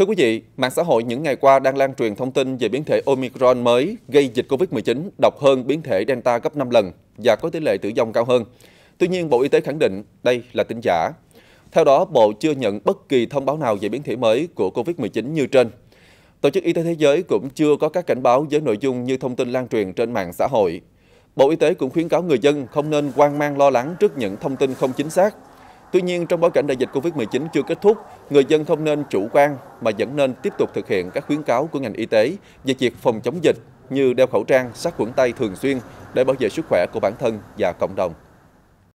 Thưa quý vị, mạng xã hội những ngày qua đang lan truyền thông tin về biến thể Omicron mới gây dịch COVID-19 độc hơn biến thể Delta gấp 5 lần và có tỷ lệ tử vong cao hơn. Tuy nhiên, Bộ Y tế khẳng định đây là tin giả. Theo đó, Bộ chưa nhận bất kỳ thông báo nào về biến thể mới của COVID-19 như trên. Tổ chức Y tế Thế giới cũng chưa có các cảnh báo với nội dung như thông tin lan truyền trên mạng xã hội. Bộ Y tế cũng khuyến cáo người dân không nên quan mang lo lắng trước những thông tin không chính xác Tuy nhiên, trong bối cảnh đại dịch COVID-19 chưa kết thúc, người dân không nên chủ quan mà vẫn nên tiếp tục thực hiện các khuyến cáo của ngành y tế về việc phòng chống dịch như đeo khẩu trang, sát khuẩn tay thường xuyên để bảo vệ sức khỏe của bản thân và cộng đồng.